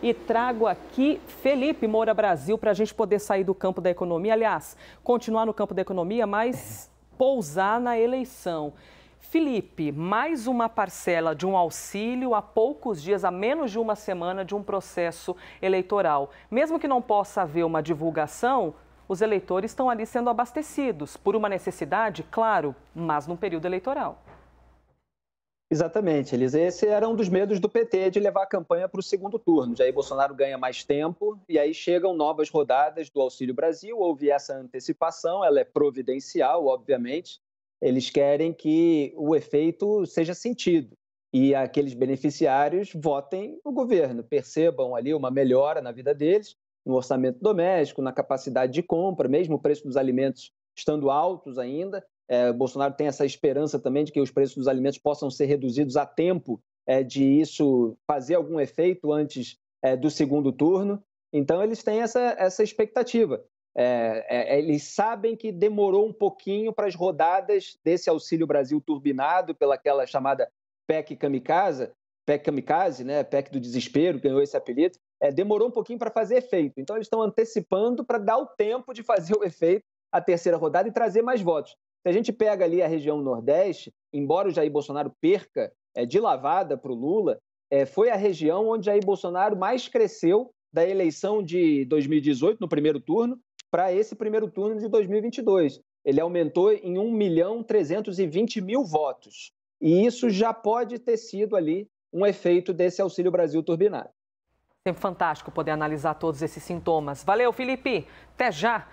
E trago aqui Felipe Moura Brasil para a gente poder sair do campo da economia. Aliás, continuar no campo da economia, mas pousar na eleição. Felipe, mais uma parcela de um auxílio há poucos dias, a menos de uma semana de um processo eleitoral. Mesmo que não possa haver uma divulgação, os eleitores estão ali sendo abastecidos por uma necessidade, claro, mas num período eleitoral. Exatamente, Elisa. Esse era um dos medos do PT de levar a campanha para o segundo turno. Jair Bolsonaro ganha mais tempo e aí chegam novas rodadas do Auxílio Brasil. Houve essa antecipação, ela é providencial, obviamente. Eles querem que o efeito seja sentido e aqueles beneficiários votem no governo, percebam ali uma melhora na vida deles, no orçamento doméstico, na capacidade de compra, mesmo o preço dos alimentos estando altos ainda. É, Bolsonaro tem essa esperança também de que os preços dos alimentos possam ser reduzidos a tempo é, de isso fazer algum efeito antes é, do segundo turno. Então, eles têm essa, essa expectativa. É, é, eles sabem que demorou um pouquinho para as rodadas desse Auxílio Brasil turbinado pelaquela chamada PEC Kamikaze, PEC Kamikaze, né? PEC do Desespero, ganhou esse apelido, é, demorou um pouquinho para fazer efeito. Então, eles estão antecipando para dar o tempo de fazer o efeito a terceira rodada e trazer mais votos. Se a gente pega ali a região Nordeste, embora o Jair Bolsonaro perca é, de lavada para o Lula, é, foi a região onde Jair Bolsonaro mais cresceu da eleição de 2018, no primeiro turno, para esse primeiro turno de 2022. Ele aumentou em 1 milhão 320 mil votos. E isso já pode ter sido ali um efeito desse Auxílio Brasil turbinado. Sempre fantástico poder analisar todos esses sintomas. Valeu, Felipe. Até já.